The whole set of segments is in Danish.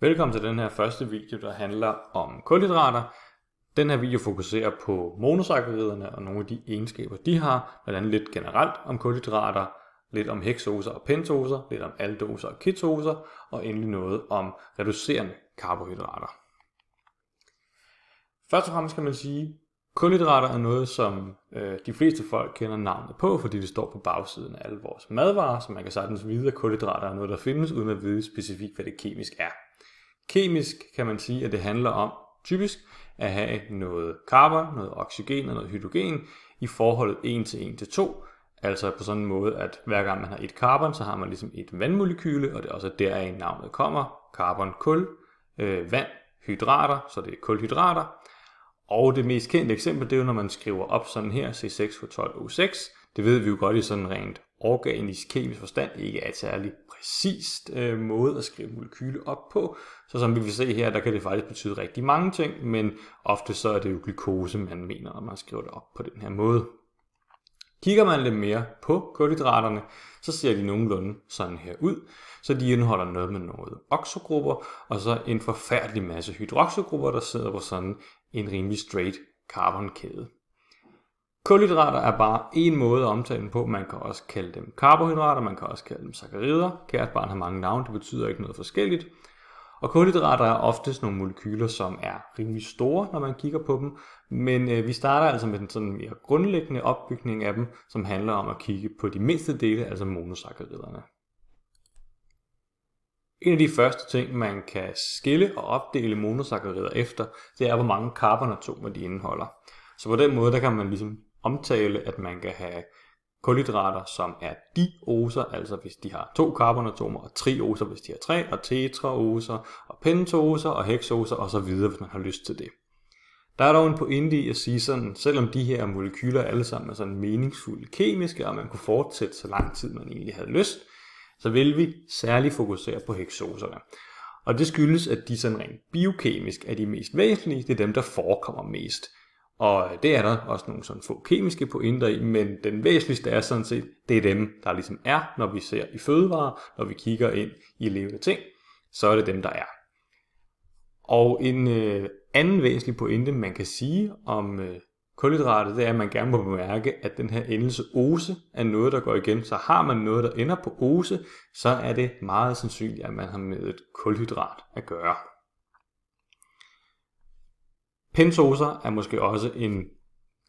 Velkommen til den her første video, der handler om kulhydrater. Den her video fokuserer på monosacchariderne og nogle af de egenskaber, de har, blandt andet lidt generelt om kulhydrater, lidt om heksoser og pentoser, lidt om aldoser og ketoser, og endelig noget om reducerende karbohydrater. Først og fremmest kan man sige, at kulhydrater er noget, som øh, de fleste folk kender navnet på, fordi det står på bagsiden af alle vores madvarer, så man kan sagtens vide, at kulhydrater er noget, der findes, uden at vide specifikt, hvad det kemisk er. Kemisk kan man sige, at det handler om typisk at have noget carbon, noget oxygen og noget hydrogen i forholdet 1 til 1 til 2. Altså på sådan en måde, at hver gang man har et carbon, så har man ligesom et vandmolekyle, og det er også i navnet kommer. Carbon, kul, øh, vand, hydrater, så det er kulhydrater. Og det mest kendte eksempel, det er jo, når man skriver op sådan her, C6H12O6. Det ved vi jo godt i sådan rent organisk kemisk forstand ikke er et særligt præcist øh, måde at skrive molekyle op på. Så som vi vil se her, der kan det faktisk betyde rigtig mange ting, men ofte så er det jo glukose, man mener, når man skriver det op på den her måde. Kigger man lidt mere på kulhydraterne, så ser de nogenlunde sådan her ud. Så de indeholder noget med noget oxogrupper, og så en forfærdelig masse hydroxogrupper, der sidder på sådan en rimelig straight carbonkæde. Kulhydrater er bare en måde at omtale dem på. Man kan også kalde dem karbohydrater, man kan også kalde dem saccharider. Kært barn har mange navne, det betyder ikke noget forskelligt. Og kulhydrater er oftest nogle molekyler, som er rimelig store, når man kigger på dem. Men øh, vi starter altså med den sådan mere grundlæggende opbygning af dem, som handler om at kigge på de mindste dele, altså monosakkariderne. En af de første ting, man kan skille og opdele monosaccharider efter, det er, hvor mange karbonatomer de indeholder. Så på den måde, der kan man ligesom omtale, at man kan have kulhydrater, som er dioser, altså hvis de har to carbonatomer, og trioser, hvis de har tre, og tetraoser, og pentoser, og hexoser osv., hvis man har lyst til det. Der er dog en pointe i at sige sådan, selvom de her molekyler alle sammen er sådan meningsfulde kemiske, og man kunne fortsætte så lang tid man egentlig havde lyst, så vil vi særligt fokusere på hexoserne. Og det skyldes, at de sådan rent biokemisk er de mest væsentlige, det er dem, der forekommer mest. Og det er der også nogle sådan få kemiske pointer i, men den væsentligste er sådan set, det er dem, der ligesom er, når vi ser i fødevarer, når vi kigger ind i levende ting, så er det dem, der er. Og en øh, anden væsentlig pointe, man kan sige om øh, kulhydrater, det er, at man gerne må bemærke, at den her endelse ose er noget, der går igen. Så har man noget, der ender på ose, så er det meget sandsynligt, at man har med et kulhydrat at gøre. Pentoser er måske også en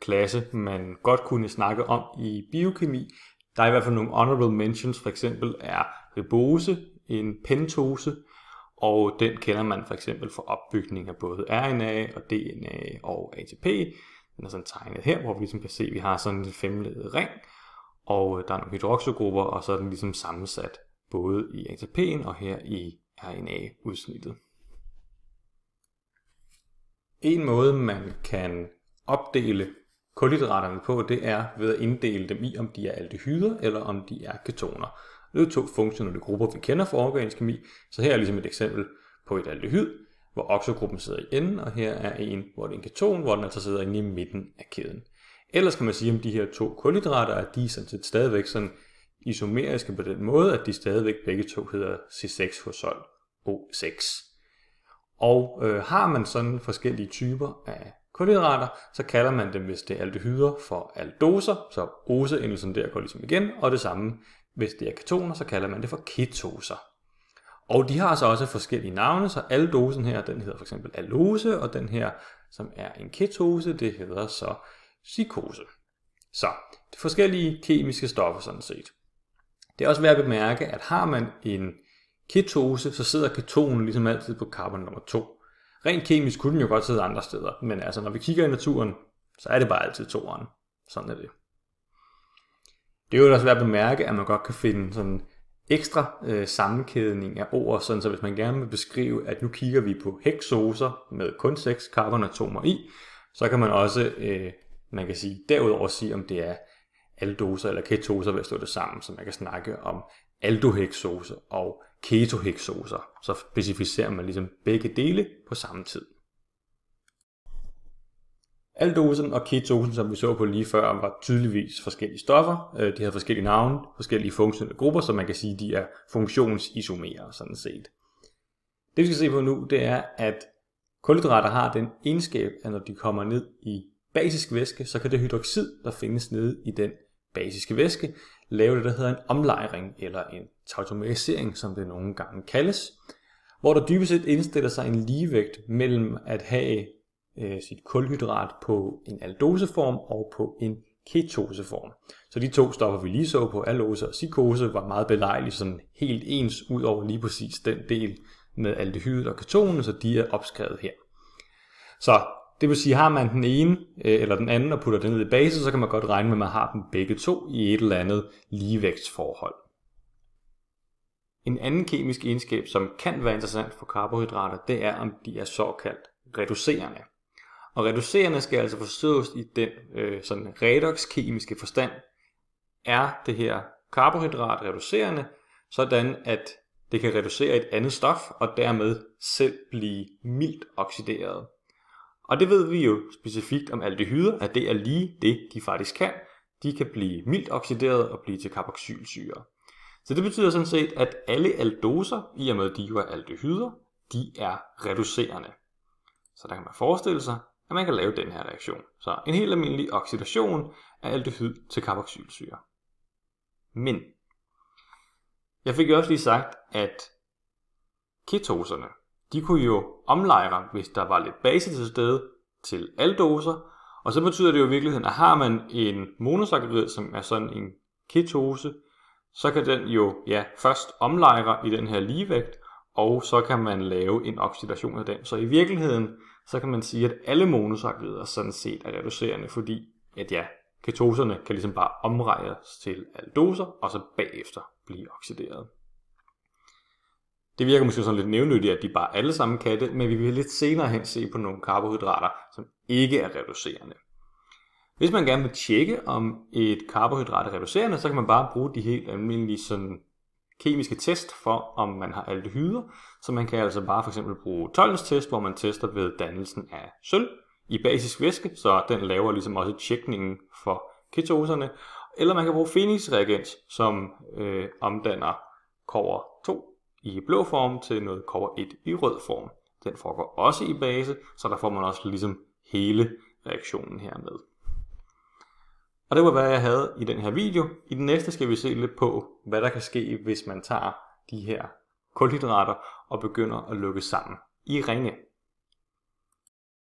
klasse, man godt kunne snakke om i biokemi. Der er i hvert fald nogle honorable mentions, for eksempel er ribose, en pentose, og den kender man for eksempel for opbygning af både RNA og DNA og ATP. Den er sådan tegnet her, hvor vi ligesom kan se, at vi har sådan en femledet ring, og der er nogle hydroxygrupper, og så er den ligesom sammensat både i ATP'en og her i RNA-udsnittet. En måde, man kan opdele kulhydraterne på, det er ved at inddele dem i, om de er aldehyder eller om de er ketoner. Det er to funktionelle grupper, vi kender fra organisk kemi. Så her er ligesom et eksempel på et aldehyd, hvor oxogruppen sidder i enden, og her er en, hvor det er en keton, hvor den altså sidder inde i midten af kæden. Ellers kan man sige om de her to kulhydrater, er de er sådan set stadigvæk sådan isomeriske på den måde, at de stadigvæk begge to hedder C6-hosol O6. Og øh, har man sådan forskellige typer af kulhydrater, så kalder man dem, hvis det er aldehyder, for aldoser, så oseindelsen der går ligesom igen, og det samme, hvis det er ketoner, så kalder man det for ketoser. Og de har så også forskellige navne, så aldosen her, den hedder for eksempel alose, og den her, som er en ketose, det hedder så psykose. Så er forskellige kemiske stoffer sådan set. Det er også værd at bemærke, at har man en ketose, så sidder ketonen ligesom altid på carbon nummer 2. Rent kemisk kunne den jo godt sidde andre steder, men altså når vi kigger i naturen, så er det bare altid toeren. Sådan er det. Det er jo også værd at bemærke, at man godt kan finde sådan ekstra øh, sammenkædning af ord, sådan så hvis man gerne vil beskrive, at nu kigger vi på hexoser med kun 6 carbonatomer i, så kan man også, øh, man kan sige, derudover sige, om det er aldoser eller ketoser ved at slå det sammen, så man kan snakke om aldohexoser og ketohexoser. så specificerer man ligesom begge dele på samme tid. Aldosen og ketosen, som vi så på lige før, var tydeligvis forskellige stoffer. Øh, de havde forskellige navne, forskellige funktionelle grupper, så man kan sige, at de er funktionsisomerer sådan set. Det vi skal se på nu, det er, at kulhydrater har den egenskab, at når de kommer ned i basisk væske, så kan det hydroxid, der findes nede i den basiske væske, lave det, der hedder en omlejring eller en tautomerisering, som det nogle gange kaldes, hvor der dybest set indstiller sig en ligevægt mellem at have øh, sit kulhydrat på en aldoseform og på en ketoseform. Så de to stoffer, vi lige så på, alose og psykose, var meget belejlige sådan helt ens ud over lige præcis den del med aldehydet og ketonen, så de er opskrevet her. Så det vil sige, har man den ene øh, eller den anden og putter den ned i base, så kan man godt regne med, at man har dem begge to i et eller andet ligevægtsforhold. En anden kemisk egenskab, som kan være interessant for karbohydrater, det er, om de er såkaldt reducerende. Og reducerende skal altså forstås i den øh, sådan redox-kemiske forstand. Er det her karbohydrat reducerende, sådan at det kan reducere et andet stof og dermed selv blive mildt oxideret. Og det ved vi jo specifikt om aldehyder, at det er lige det, de faktisk kan. De kan blive mildt oxideret og blive til karboxylsyre. Så det betyder sådan set, at alle aldoser, i og med de jo er aldehyder, de er reducerende. Så der kan man forestille sig, at man kan lave den her reaktion. Så en helt almindelig oxidation af aldehyd til carboxylsyre. Men jeg fik jo også lige sagt, at ketoserne, de kunne jo omlejre, hvis der var lidt base til stede, til alle doser, og så betyder det jo i virkeligheden, at har man en monosaccharid, som er sådan en ketose, så kan den jo ja, først omlejre i den her ligevægt, og så kan man lave en oxidation af den. Så i virkeligheden, så kan man sige, at alle monosaccharider sådan set er reducerende, fordi at ja, ketoserne kan ligesom bare omrejes til aldoser, og så bagefter blive oxideret. Det virker måske sådan lidt nævnyttigt, at de bare alle sammen kan det, men vi vil lidt senere hen se på nogle karbohydrater, som ikke er reducerende. Hvis man gerne vil tjekke, om et karbohydrat er reducerende, så kan man bare bruge de helt almindelige sådan kemiske test for, om man har aldehyder. Så man kan altså bare for eksempel bruge tollens test, hvor man tester ved dannelsen af sølv i basisk væske, så den laver ligesom også tjekningen for ketoserne. Eller man kan bruge Phoenix reagens, som øh, omdanner kover i blå form til noget kobber 1 i rød form. Den foregår også i base, så der får man også ligesom hele reaktionen her med. Og det var hvad jeg havde i den her video. I den næste skal vi se lidt på, hvad der kan ske, hvis man tager de her kulhydrater og begynder at lukke sammen i ringe.